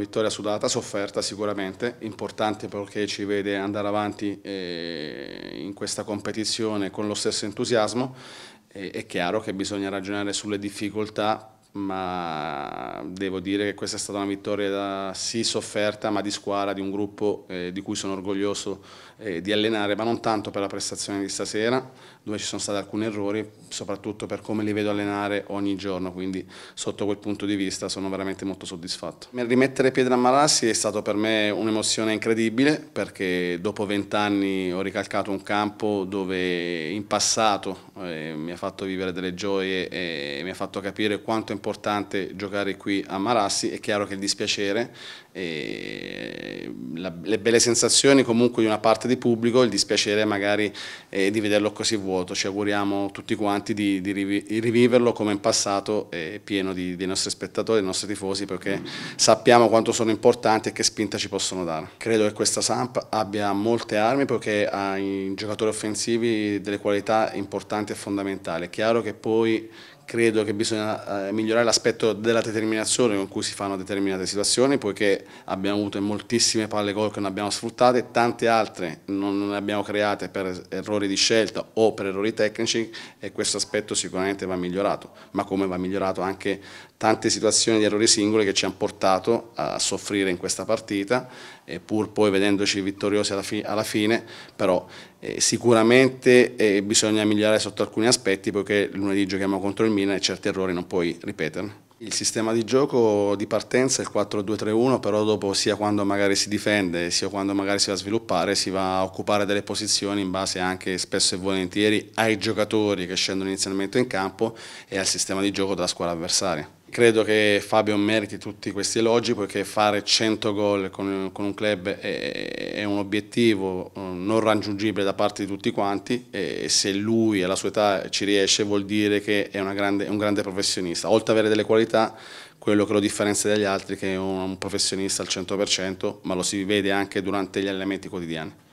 vittoria sudata, sofferta sicuramente, importante perché ci vede andare avanti eh, in questa competizione con lo stesso entusiasmo. È chiaro che bisogna ragionare sulle difficoltà ma devo dire che questa è stata una vittoria sì sofferta ma di squadra, di un gruppo eh, di cui sono orgoglioso eh, di allenare, ma non tanto per la prestazione di stasera, dove ci sono stati alcuni errori, soprattutto per come li vedo allenare ogni giorno, quindi sotto quel punto di vista sono veramente molto soddisfatto. Rimettere Piedra a Marassi è stato per me un'emozione incredibile, perché dopo vent'anni ho ricalcato un campo dove in passato eh, mi ha fatto vivere delle gioie e mi ha fatto capire quanto è importante giocare qui a Marassi, è chiaro che il dispiacere, la, le belle sensazioni comunque di una parte di pubblico, il dispiacere magari eh, di vederlo così vuoto, ci auguriamo tutti quanti di, di riviverlo come in passato eh, pieno di, dei nostri spettatori, dei nostri tifosi perché sappiamo quanto sono importanti e che spinta ci possono dare. Credo che questa Samp abbia molte armi perché ha in giocatori offensivi delle qualità importanti e fondamentali, è chiaro che poi credo che bisogna eh, migliorare l'aspetto della determinazione con cui si fanno determinate situazioni, poiché abbiamo avuto moltissime palle gol che non abbiamo sfruttate, tante altre non le abbiamo create per errori di scelta o per errori tecnici e questo aspetto sicuramente va migliorato, ma come va migliorato anche tante situazioni di errori singoli che ci hanno portato a soffrire in questa partita, pur poi vedendoci vittoriosi alla, fi alla fine, però eh, sicuramente eh, bisogna migliorare sotto alcuni aspetti, poiché lunedì giochiamo contro il Milan, cammina e certi errori non puoi ripeterli. Il sistema di gioco di partenza è il 4-2-3-1, però dopo sia quando magari si difende, sia quando magari si va a sviluppare, si va a occupare delle posizioni in base anche spesso e volentieri ai giocatori che scendono inizialmente in campo e al sistema di gioco della squadra avversaria. Credo che Fabio meriti tutti questi elogi perché fare 100 gol con, con un club è, è, un obiettivo eh, non raggiungibile da parte di tutti quanti e se lui alla sua età ci riesce vuol dire che è, grande, un grande professionista. Oltre ad avere delle qualità, quello che lo differenzia dagli altri è che è un professionista al 100% ma lo si vede anche durante gli allenamenti quotidiani.